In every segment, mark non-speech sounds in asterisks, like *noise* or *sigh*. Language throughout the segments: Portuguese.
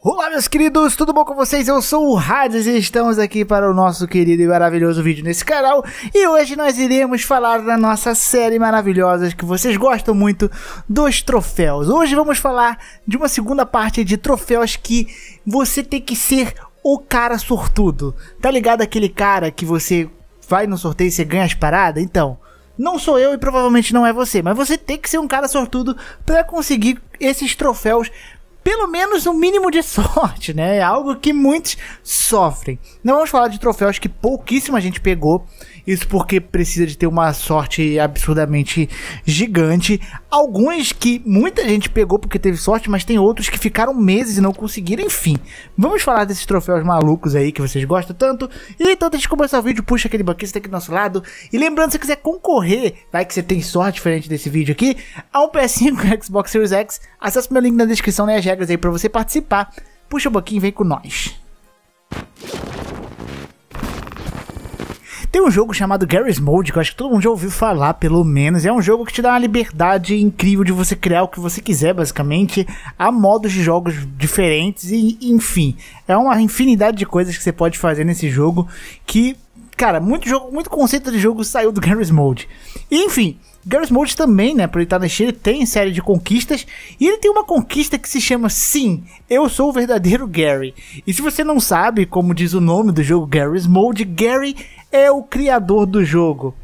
Olá, meus queridos, tudo bom com vocês? Eu sou o Hades e estamos aqui para o nosso querido e maravilhoso vídeo nesse canal. E hoje nós iremos falar da nossa série maravilhosa que vocês gostam muito dos troféus. Hoje vamos falar de uma segunda parte de troféus que você tem que ser o cara sortudo. Tá ligado aquele cara que você vai no sorteio e você ganha as paradas? Então, não sou eu e provavelmente não é você, mas você tem que ser um cara sortudo para conseguir esses troféus pelo menos um mínimo de *laughs* sorte, né? É algo que muitos sofrem. Não vamos falar de troféus que pouquíssima gente pegou, isso porque precisa de ter uma sorte absurdamente gigante. Alguns que muita gente pegou porque teve sorte, mas tem outros que ficaram meses e não conseguiram, enfim. Vamos falar desses troféus malucos aí que vocês gostam tanto. E então, antes de começar o vídeo, puxa aquele banquinho banquista tá aqui do nosso lado. E lembrando, se você quiser concorrer, vai que você tem sorte diferente desse vídeo aqui, a um PS5 *laughs* Xbox Series X, acesse meu link na descrição, né, Jack? É regras aí para você participar. Puxa um pouquinho e vem com nós. Tem um jogo chamado Garry's Mode, que eu acho que todo mundo já ouviu falar, pelo menos. É um jogo que te dá uma liberdade incrível de você criar o que você quiser, basicamente. Há modos de jogos diferentes e, enfim. É uma infinidade de coisas que você pode fazer nesse jogo que Cara, muito, jogo, muito conceito de jogo saiu do Garry's Mode. enfim, Garry's Mode também, né? Por ele estar na China, ele tem série de conquistas. E ele tem uma conquista que se chama Sim, Eu Sou o Verdadeiro Gary. E se você não sabe, como diz o nome do jogo Garry's Mode, Gary é o criador do jogo.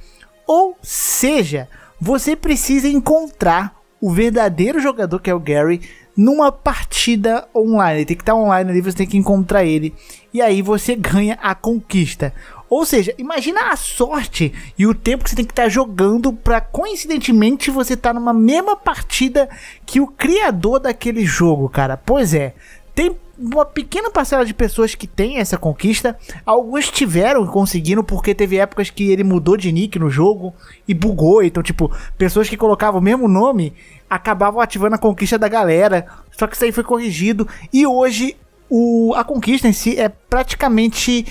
Ou seja, você precisa encontrar o verdadeiro jogador que é o Gary numa partida online. Ele tem que estar online ali, você tem que encontrar ele. E aí você ganha a conquista. Ou seja, imagina a sorte e o tempo que você tem que estar jogando para coincidentemente você estar tá numa mesma partida que o criador daquele jogo, cara. Pois é, tem uma pequena parcela de pessoas que tem essa conquista. Alguns tiveram e conseguiram, porque teve épocas que ele mudou de nick no jogo e bugou. Então, tipo, pessoas que colocavam o mesmo nome acabavam ativando a conquista da galera. Só que isso aí foi corrigido. E hoje o, a conquista em si é praticamente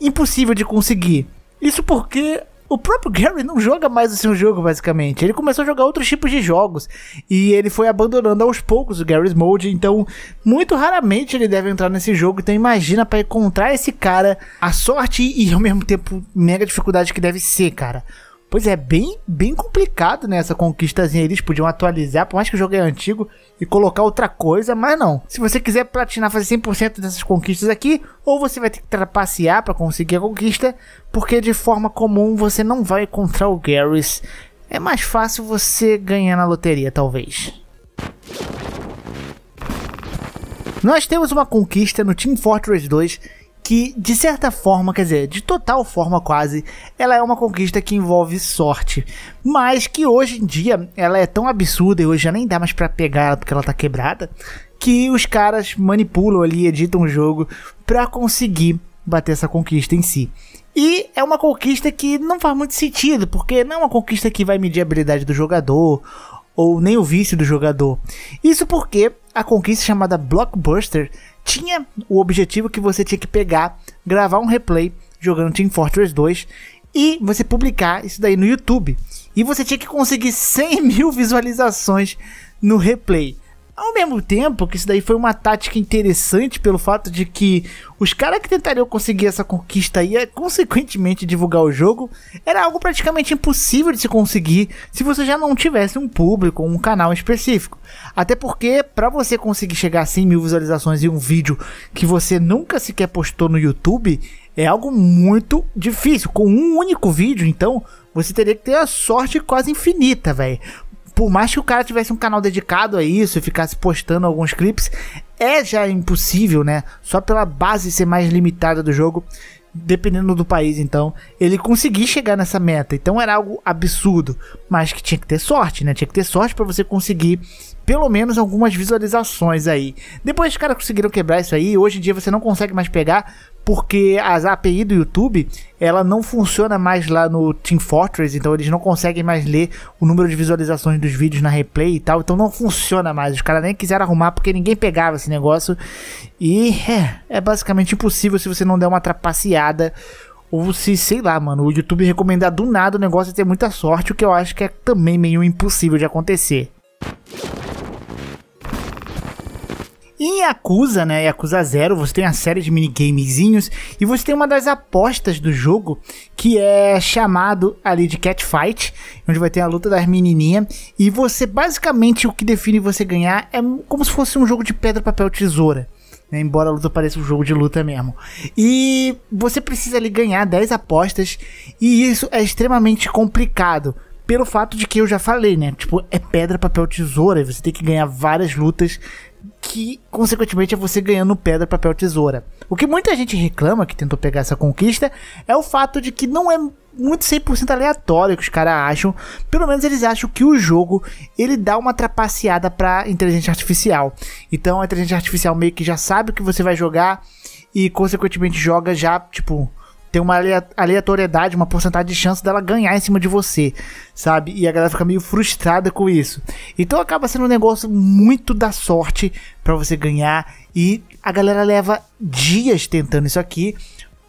impossível de conseguir. Isso porque o próprio Gary não joga mais esse assim, um jogo, basicamente. Ele começou a jogar outros tipos de jogos. E ele foi abandonando aos poucos o Gary's Mode. Então, muito raramente ele deve entrar nesse jogo. Então, imagina para encontrar esse cara, a sorte e ao mesmo tempo mega dificuldade que deve ser, cara. Pois é, bem, bem complicado, né? Essa conquistazinha. Eles podiam atualizar, por mais que o jogo é antigo, e colocar outra coisa, mas não. Se você quiser platinar, fazer 100% dessas conquistas aqui, ou você vai ter que trapacear para conseguir a conquista, porque de forma comum você não vai encontrar o Garrus. É mais fácil você ganhar na loteria, talvez. Nós temos uma conquista no Team Fortress 2 que de certa forma, quer dizer, de total forma quase, ela é uma conquista que envolve sorte, mas que hoje em dia ela é tão absurda e hoje já nem dá mais para pegar ela porque ela tá quebrada, que os caras manipulam ali, editam o jogo para conseguir bater essa conquista em si. E é uma conquista que não faz muito sentido, porque não é uma conquista que vai medir a habilidade do jogador ou nem o vício do jogador. Isso porque a conquista chamada Blockbuster tinha o objetivo que você tinha que pegar, gravar um replay jogando Team Fortress 2 e você publicar isso daí no YouTube. E você tinha que conseguir 100 *laughs* mil visualizações no replay. Ao mesmo tempo que isso daí foi uma tática interessante pelo fato de que os caras que tentariam conseguir essa conquista e eh, consequentemente divulgar o jogo era algo praticamente impossível de se conseguir se você já não tivesse um público ou um canal específico. Até porque para você conseguir chegar a 100 mil visualizações em um vídeo que você nunca sequer postou no YouTube é algo muito difícil. Com um único vídeo, então, você teria que ter a sorte quase infinita, velho por mais que o cara tivesse um canal dedicado a isso e ficasse postando alguns clips, é já impossível, né? Só pela base ser mais limitada do jogo, dependendo do país, então, ele conseguir chegar nessa meta. Então era algo absurdo, mas que tinha que ter sorte, né? Tinha que ter sorte para você conseguir pelo menos algumas visualizações aí. Depois os caras conseguiram quebrar isso aí, hoje em dia você não consegue mais pegar porque as API do YouTube ela não funciona mais lá no Team Fortress, então eles não conseguem mais ler o número de visualizações dos vídeos na replay e tal, então não funciona mais. Os caras nem quiseram arrumar porque ninguém pegava esse negócio e é, é basicamente impossível se você não der uma trapaceada ou se, sei lá, mano, o YouTube recomendar do nada o negócio e ter muita sorte, o que eu acho que é também meio impossível de acontecer. em Yakuza, né, Yakuza Zero, você tem a série de minigamezinhos e você tem uma das apostas do jogo que é chamado ali de Catfight, onde vai ter a luta das menininhas e você basicamente o que define você ganhar é como se fosse um jogo de pedra, papel, tesoura. Né, embora a luta pareça um jogo de luta mesmo. E você precisa ali ganhar 10 apostas e isso é extremamente complicado pelo fato de que eu já falei, né? Tipo, é pedra, papel, tesoura. Você tem que ganhar várias lutas que, consequentemente, é você ganhando pedra, papel, tesoura. O que muita gente reclama que tentou pegar essa conquista é o fato de que não é muito 100% aleatório que os caras acham. Pelo menos eles acham que o jogo ele dá uma trapaceada para inteligência artificial. Então a inteligência artificial meio que já sabe o que você vai jogar e consequentemente joga já, tipo, tem uma aleatoriedade, uma porcentagem de chance dela ganhar em cima de você, sabe? E a galera fica meio frustrada com isso. Então acaba sendo um negócio muito da sorte para você ganhar e a galera leva dias tentando isso aqui.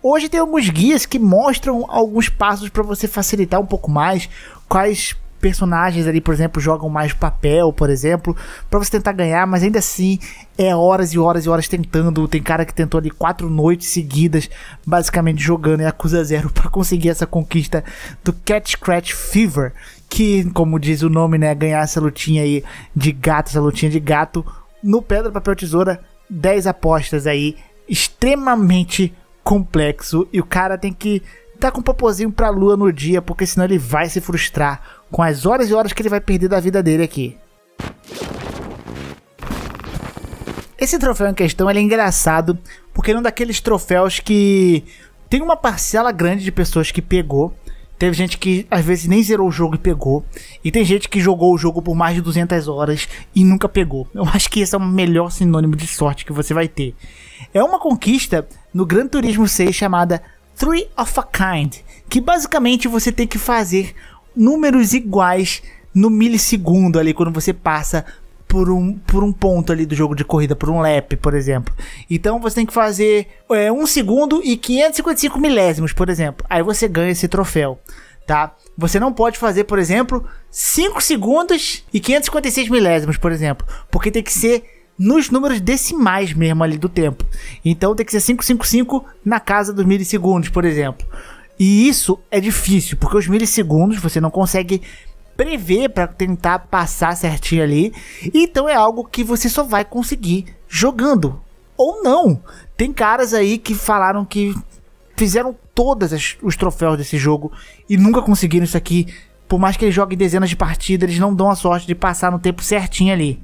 Hoje tem alguns guias que mostram alguns passos para você facilitar um pouco mais, quais personagens ali, por exemplo, jogam mais papel, por exemplo, para você tentar ganhar, mas ainda assim é horas e horas e horas tentando. Tem cara que tentou ali quatro noites seguidas, basicamente jogando e acusa zero *laughs* para conseguir essa conquista do Cat Scratch Fever, que, como diz o nome, né, ganhar essa lutinha aí de gato, essa lutinha de gato no pedra, papel, tesoura, 10 apostas aí, extremamente complexo e o cara tem que tá com o popozinho pra lua no dia, porque senão ele vai se frustrar com as horas e horas que ele vai perder da vida dele aqui. Esse troféu em questão é engraçado, porque ele é um daqueles troféus que tem uma parcela grande de pessoas que pegou. Teve gente que às vezes nem zerou o jogo e pegou. E tem gente que jogou o jogo por mais de 200 horas e nunca pegou. Eu acho que esse é o melhor sinônimo de sorte que você vai ter. É uma conquista no Gran Turismo 6 chamada Three of a Kind, que basicamente você tem que fazer números iguais no milissegundo ali, quando você passa por um, por um ponto ali do jogo de corrida, por um lap, por exemplo. Então você tem que fazer é, um segundo e 555 milésimos, por exemplo. Aí você ganha esse troféu, tá? Você não pode fazer, por exemplo, 5 segundos e 556 milésimos, por exemplo, porque tem que ser nos números decimais mesmo ali do tempo. Então tem que ser 555 na casa dos milissegundos, por exemplo. E isso é difícil, porque os milissegundos você não consegue prever para tentar passar certinho ali. Então é algo que você só vai conseguir jogando ou não. Tem caras aí que falaram que fizeram todos os troféus desse jogo e nunca conseguiram isso aqui. Por mais que eles joguem dezenas de partidas, eles não dão a sorte de passar no tempo certinho ali.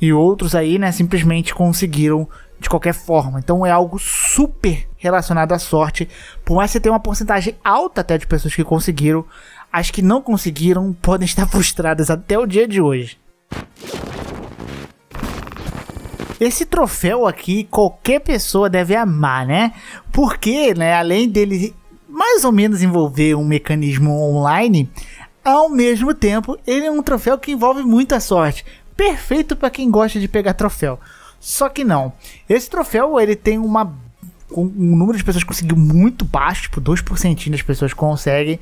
E outros aí, né, simplesmente conseguiram de qualquer forma. Então é algo super relacionado à sorte. Por mais que você tenha uma porcentagem alta até de pessoas que conseguiram, as que não conseguiram podem estar *laughs* frustradas até o dia de hoje. Esse troféu aqui qualquer pessoa deve amar, né? Porque, né, além dele mais ou menos envolver um mecanismo online, ao mesmo tempo, ele é um troféu que envolve muita sorte perfeito para quem gosta de pegar troféu. Só que não. Esse troféu, ele tem uma um número de pessoas conseguiu muito baixo, tipo 2% das pessoas conseguem,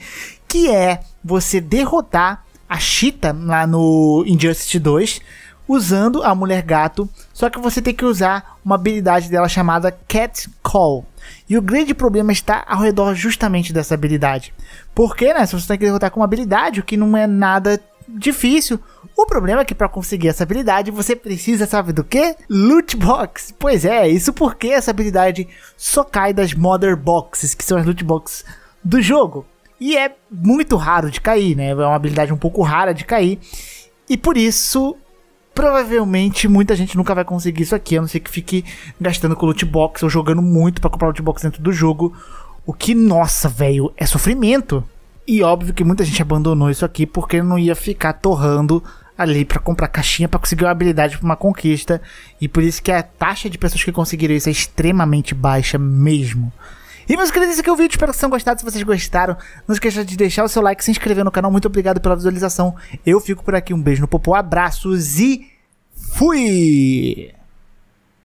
que é você derrotar a Cheetah lá no Injustice 2 usando a mulher gato, só que você tem que usar uma habilidade dela chamada Cat Call. E o grande problema está ao redor justamente dessa habilidade. Porque, né, se você tem tá que derrotar com uma habilidade, o que não é nada difícil. O problema é que para conseguir essa habilidade você precisa, sabe do que? Loot box. Pois é, isso porque essa habilidade só cai das mother boxes, que são as loot boxes do jogo. E é muito raro de cair, né? É uma habilidade um pouco rara de cair. E por isso, provavelmente muita gente nunca vai conseguir isso aqui, a não ser que fique gastando com loot box ou jogando muito para comprar loot box dentro do jogo. O que, nossa, velho, é sofrimento. E óbvio que muita gente abandonou isso aqui porque não ia ficar torrando ali para comprar caixinha para conseguir uma habilidade para uma conquista. E por isso que a taxa de pessoas que conseguiram isso é extremamente baixa mesmo. E meus queridos, esse aqui é o vídeo, espero que tenham gostado. Se vocês gostaram, não esqueça de deixar o seu like, se inscrever no canal. Muito obrigado pela visualização. Eu fico por aqui, um beijo no popô, abraços e fui!